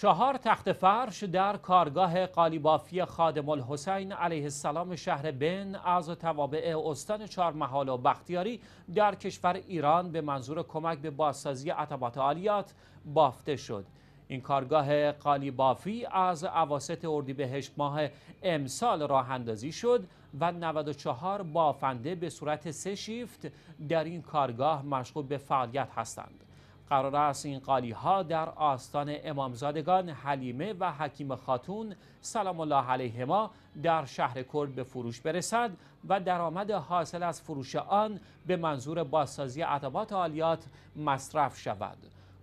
چهار تخت فرش در کارگاه قالیبافی خادم الحسین علیه السلام شهر بن از توابع استان چهارمحال و بختیاری در کشور ایران به منظور کمک به بازسازی عتبات عالیات بافته شد. این کارگاه قالیبافی از عواست اردیبهشت ماه امسال راه اندازی شد و 94 بافنده به صورت سه شیفت در این کارگاه مشغول به فعالیت هستند. قرار است این قالی ها در آستان امامزادگان حلیمه و حکیم خاتون سلام الله علیهما در شهر کرد به فروش برسد و درآمد حاصل از فروش آن به منظور بازسازی عتبات عالیات مصرف شود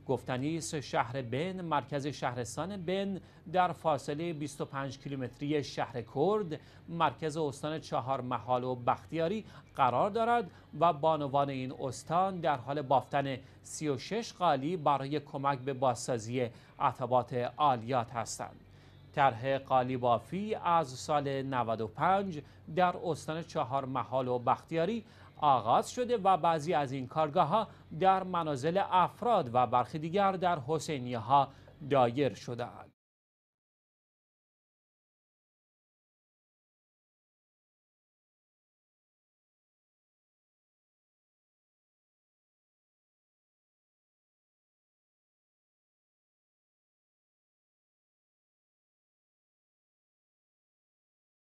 گفتنی است شهر بن مرکز شهرستان بن در فاصله 25 کیلومتری شهر کرد مرکز استان چهار محال و بختیاری قرار دارد و بانوان این استان در حال بافتن 36 قالی برای کمک به بازسازی عتبات آلیات هستند طرح قالی بافی از سال 95 در استان چهار محال و بختیاری آغاز شده و بعضی از این کارگاه ها در منازل افراد و برخی دیگر در حسینیه ها دایر شدهاند.